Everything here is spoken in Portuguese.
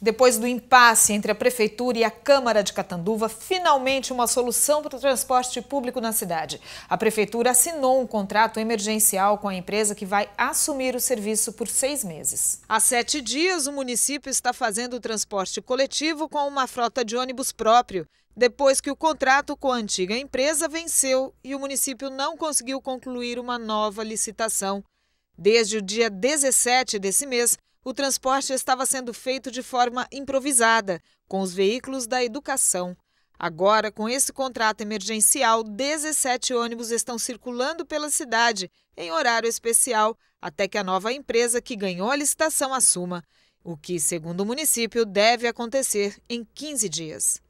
Depois do impasse entre a Prefeitura e a Câmara de Catanduva, finalmente uma solução para o transporte público na cidade. A Prefeitura assinou um contrato emergencial com a empresa que vai assumir o serviço por seis meses. Há sete dias, o município está fazendo o transporte coletivo com uma frota de ônibus próprio, depois que o contrato com a antiga empresa venceu e o município não conseguiu concluir uma nova licitação. Desde o dia 17 desse mês, o transporte estava sendo feito de forma improvisada, com os veículos da educação. Agora, com esse contrato emergencial, 17 ônibus estão circulando pela cidade em horário especial até que a nova empresa que ganhou a licitação assuma, o que, segundo o município, deve acontecer em 15 dias.